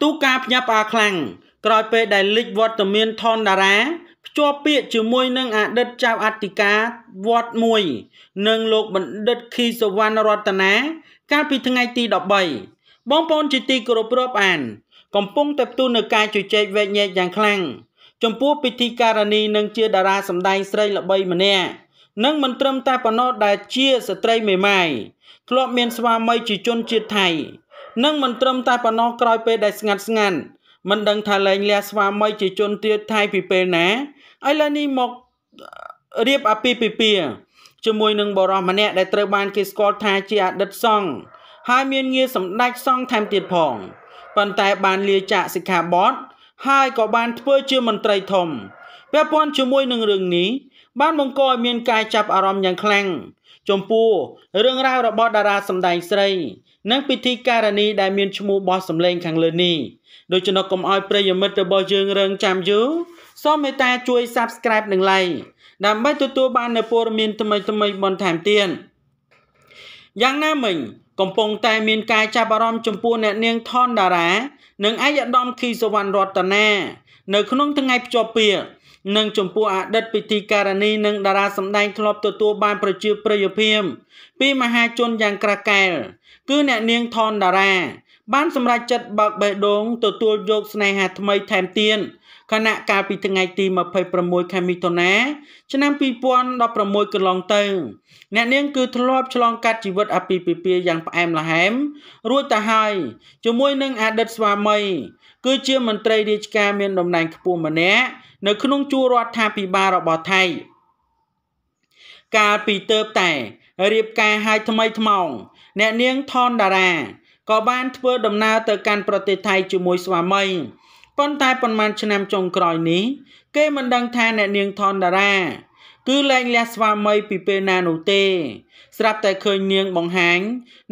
ផ្ទុះការភ្ញាក់ផ្អើលខ្លាំងក្រោយពេលដែលលេចវត្តមានថនតារាភ្ជាប់ពាក្យជាមួយនឹងអតីតចៅអធិការវត្តមួយនិងលោកបណ្ឌិតខីសវណ្ណរតនាកាលពីថ្ងៃទី13បងប្អូនជាទីគោរពរាប់អាន កំពុងតែផ្ទុះនៅការជជែកវែកញែកយ៉ាងខ្លាំងចំពោះពិធីការនីនឹងជាតារាសម្ដែងស្រីល្បីម្នាក់និងមិនត្រឹមតែប៉ុណ្ណោះដែលជាស្ត្រីមេម៉ាយធ្លាប់មានស្វាមីជាជនជាតិថៃនិងមិនត្រឹមតែប៉ុណ្ណោះក្រោយពេលដែលស្ងាត់ស្ងាត់មិនដឹងថាលែងលះស្វាមីជាជនទៀតថៃពីពេលណាឥឡូវនេះមករៀបអាពាហ៍ពិពាហ៍ជាមួយនឹងបរិសម្នាក់ដែលត្រូវបានគេស្គាល់ថាជាអតីតសង្ឃហើយមានងារសម្ដេចសង្ឃថែមទៀតផងប៉ុន្តែបានលាចាកសិក្ខាបទហើយក៏បានធ្វើជាមន្ត្រីធំពាក់ព័ន្ធជាមួយនឹងរឿងនេះបានបង្កឲ្យមានការចាប់អារម្មណ៍យ៉ាងខ្លាំងចំពោះរឿងរ៉ាវរបស់ តារាសម្ដែងស្រីនិងពិធីការនីដែលមានឈ្មោះបោះសម្លេងខាងលើនេះដូច្នោះកុំឲ្យប្រិយមិត្តរបស់យើងរងចាំយូរសូមមេត្តាជួយ Subscribe និង Like ដើម្បីទទួលបាននូវព័ត៌មានថ្មីៗបន្ថែមទៀតយ៉ាងណាមិញកំពុងតែមានការចាប់អារម្មណ៍ចំពោះអ្នកនាងថនតារា និងឯកឧត្តមខីសវណ្ណរតនានៅក្នុងថ្ងៃភ្ជាប់ពាក្យនិងចំពោះអតីតពិធីការនីនិងតារាសម្ដែងធ្លាប់ទទួល បានប្រជាប្រិយភាពពីមហាជនយ៉ាងក្រាស់កែល គឺអ្នកនាងថនតារាបាន សម្រេចចិត្តបើកបេះដូង ទទួលយកស្នេហាថ្មីថែមទៀតខណៈកាលពីថ្ងៃទី26ខែមិថុនា ឆ្នាំ2016កន្លងទៅអ្នកនាងគឺធ្លាប់ឆ្លងកាត់ជីវិតអាពាហ៍ពិពាហ៍យ៉ាងផ្អែមល្ហែមរួចទៅហើយជាមួយនឹងអតីតស្វាមី គឺជាមន្ត្រីរាជការមានតំណែងខ្ពស់ម្នាក់នៅក្នុងជួររដ្ឋាភិបាលរបស់ថៃកាលពីទៅតែរៀបការឲ្យថ្មីថ្មោងអ្នកនាងថនតារា ក៏បានធ្វើដំណើរទៅកាន់ប្រទេសថៃជាមួយស្វាមីប៉ុន្តែប៉ុន្មានឆ្នាំចុងក្រោយនេះគេមិនដឹងថាអ្នកនាងថនតារា គឺលែងលះស្វាមីពីពេលណានោះទេ ស្រាប់តែឃើញនាងបង្ហាញ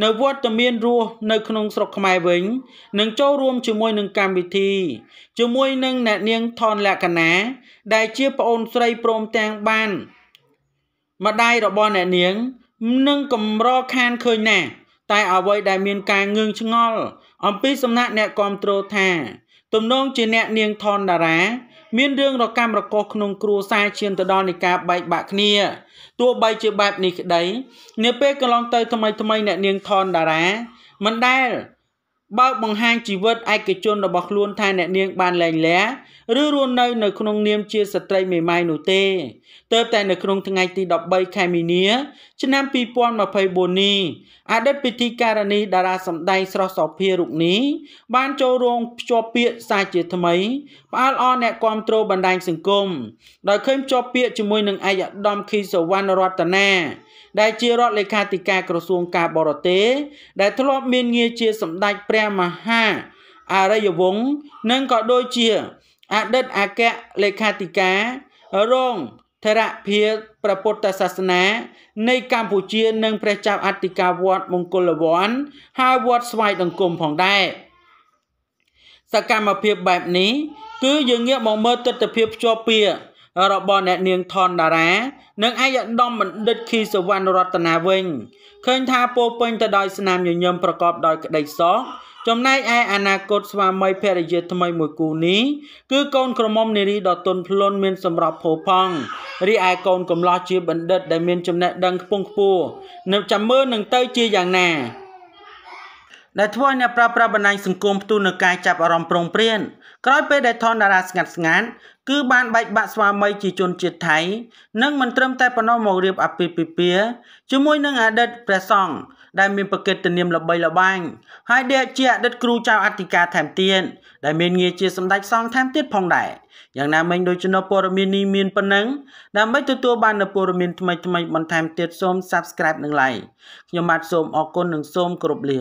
នៅវត្តមានរស់នៅក្នុងស្រុកខ្មែរវិញនិងចូលរួមជាមួយនឹងកម្មវិធីជាមួយនឹងអ្នកនាងថនលក្ខណា ដែលជាប្អូនស្រីព្រមទាំងបាន ម្ដាយរបស់អ្នកនាងនឹងកម្រខានឃើញណាស់តែអ្វីដែលមានការងឿងឆ្ងល់អំពីសំណាក់អ្នកគ្រប់គ្រងថាទំនងជាអ្នកនាងថនតារាមានរឿងរកម្មរកុសក្នុងគ្រួសារឈានទៅដល់នៃការបែកបាក់គ្នាទោះបីជាបែបនេះក្តីនាពេលកន្លងទៅថ្មីថ្មីអ្នកនាងថនតារាមិនដែលបើបង្ហាញជីវិតឯកជនរបស់ខ្លួនថាអ្នកនាងបានលែងលះឬរស់នៅនៅក្នុងនាមជាស្ត្រីមេម៉ាយនោះទេទើបតែនៅក្នុងថ្ងៃទី13ខែមីនា ឆ្នាំ2024នេះអតីតពិធីការនីតារាសម្ដែងស្រស់សោភារូបនេះបានចូលរងភ្ជាប់ពាក្យសារជាថ្មីផ្អើលអរអ្នកគ្រប់គ្រងបណ្ដាញសង្គមដោយឃើញភ្ជាប់ពាក្យជាមួយនឹងឯកឧត្តមខីសវណ្ណរតនាដែលជារដ្ឋលេខាធិការក្រសួងការបរទេសដែលធ្លាប់មានងារជាសម្ដេចព្រះព្រះមហាអរិយវង្សនិងក៏ដូចជាអតីតអគ្គលេខាធិការរងធរភាព្រះពុទ្ធសាសនានៃកម្ពុជា និងព្រះចៅអធិការវត្តមង្គលវ័នហើយវត្តស្វាយដង្គមផងដែរសកម្មភាពបែបនេះ គឺយើងងាកមកមើលទស្សនវិជ្ជាភ្ជាប់ពីរបស់អ្នកនាងថនតារា និងឯកឧត្តមបណ្ឌិតខីសវណ្ណរតនាវិញឃើញថាពោពេញទៅដោយស្នាមញញឹមប្រកបដោយក្តីសោកចំណែកឯអនាគតស្វាមីភរិយាថ្មីមួយគូនេះគឺកូនក្រមុំនារីដ៏ទន់ភ្លន់មានសម្រាប់ផូផង់រីឯកូនកំឡោះជាបណ្ឌិតដែលមានចំណេះដឹងខ្ពង់ខ្ពស់នៅចាំមើលនឹងទៅជាយ៉ាងណាដែលធ្វើឲ្យអ្នកប្រើប្រាស់បណ្ដាញសង្គមផ្ទុះនឹងការចាប់អារម្មណ៍ប្រុងប្រៀនក្រោយពេលដែលថនតារាស្ងាត់ស្ងាត់គឺបានបែកបាក់ស្វាមីជាជនជាតិថៃ និងមិនត្រឹមតែប៉ុណ្ណោះមករៀបអាពាហ៍ពិពាហ៍ជាមួយនឹងអតីតព្រះសង្ឃដែលមានប្រកិតនាមល្បីល្បាញហើយដែលជាអតីតគ្រូចៅអធិការថែមទៀតដែលមានងារជាសម្ដេចសង្ឃថែមទៀតផងដែរយ៉ាងណាមិញដូចជំនួបព័ត៌មាននេះមានប៉ុណ្ណឹងដើម្បីទទួលបាននូវព័ត៌មានថ្មីៗបន្ថែមទៀតសូម Subscribe និង Like ខ្ញុំបាទសូមអរគុណនិងសូមគោរពលា